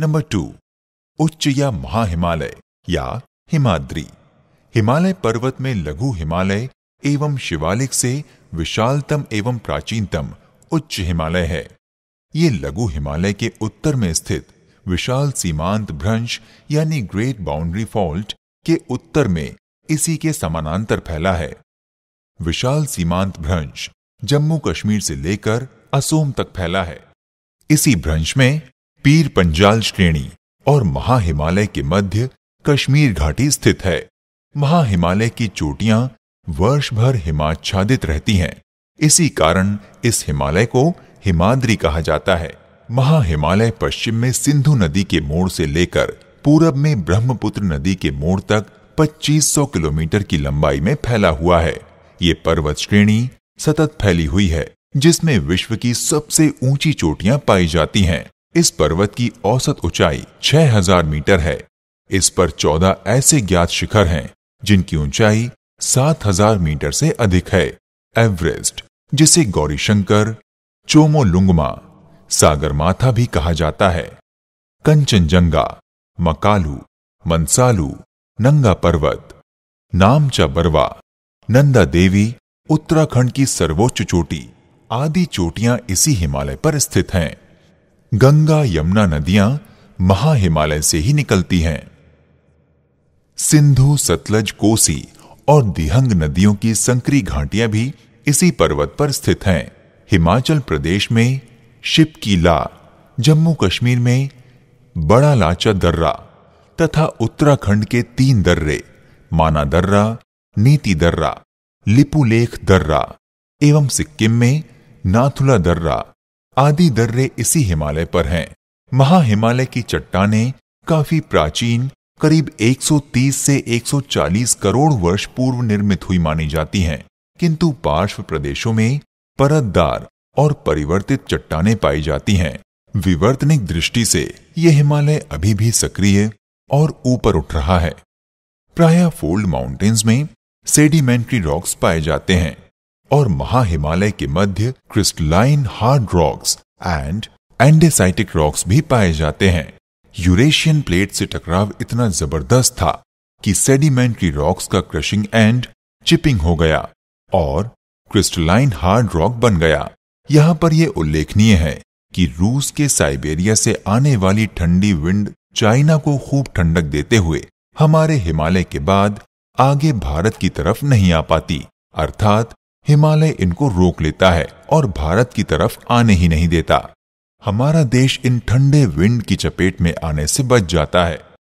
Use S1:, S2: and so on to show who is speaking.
S1: number two उच्च या महाहिमालय या हिमाद्री हिमालय पर्वत में लघु हिमालय एवं शिवालिक से विशालतम एवं प्राचीनतम उच्च हिमालय है ये लघु हिमालय के उत्तर में स्थित विशाल सीमांत भ्रंश यानी ग्रेट बाउंड्री फॉल्ट के उत्तर में इसी के समानांतर फैला है विशाल सीमांत भ्रंश जम्मू कश्मीर से लेकर असोम तक फैला है इसी भ्रंश में पीर पंजाल श्रेणी और महाहिमालय के मध्य कश्मीर घाटी स्थित है महाहिमालय की चोटियां वर्ष भर हिमाच्छादित रहती हैं इसी कारण इस हिमालय को हिमाद्री कहा जाता है महाहिमालय पश्चिम में सिंधु नदी के मोड़ से लेकर पूरब में ब्रह्मपुत्र नदी के मोड़ तक 2500 किलोमीटर की लंबाई में फैला हुआ है ये पर्वत श्रेणी सतत फैली हुई है जिसमें विश्व की सबसे ऊंची चोटियां पाई जाती हैं इस पर्वत की औसत ऊंचाई 6000 मीटर है इस पर 14 ऐसे ज्ञात शिखर हैं जिनकी ऊंचाई 7000 मीटर से अधिक है एवरेस्ट जिसे गौरीशंकर चोमोलुंगमा सागरमाथा भी कहा जाता है कंचनजंगा मकालू मनसालू नंगा पर्वत नामचा बरवा नंदा देवी उत्तराखंड की सर्वोच्च चोटी आदि चोटियां इसी हिमालय पर स्थित हैं गंगा यमुना नदियां महाहिमालय से ही निकलती हैं सिंधु सतलज कोसी और दिहंग नदियों की संकरी घाटियां भी इसी पर्वत पर स्थित हैं हिमाचल प्रदेश में शिपकीला जम्मू कश्मीर में बड़ा लाचा दर्रा तथा उत्तराखंड के तीन दर्रे माना दर्रा नीति दर्रा लिपुलेख दर्रा एवं सिक्किम में नाथुला दर्रा आदि दर्रे इसी हिमालय पर हैं महाहिमालय की चट्टाने काफी प्राचीन करीब 130 से 140 करोड़ वर्ष पूर्व निर्मित हुई मानी जाती हैं किंतु पार्श्व प्रदेशों में परतदार और परिवर्तित चट्टाने पाई जाती हैं विवर्तनिक दृष्टि से ये हिमालय अभी भी सक्रिय और ऊपर उठ रहा है प्राय फोल्ड माउंटेन्स में सेडिमेंट्री रॉक्स पाए जाते हैं और महाहिमालय के मध्य crystalline hard rocks and andesitic rocks भी पाए जाते हैं यूरेशियन प्लेट से टकराव इतना जबरदस्त था कि सेडिमेंट्री रॉक्स का क्रशिंग एंड चिपिंग हो गया और क्रिस्टलाइन हार्ड रॉक बन गया यहां पर यह उल्लेखनीय है कि रूस के साइबेरिया से आने वाली ठंडी विंड चाइना को खूब ठंडक देते हुए हमारे हिमालय के बाद आगे भारत की तरफ नहीं आ पाती अर्थात हिमालय इनको रोक लेता है और भारत की तरफ आने ही नहीं देता हमारा देश इन ठंडे विंड की चपेट में आने से बच जाता है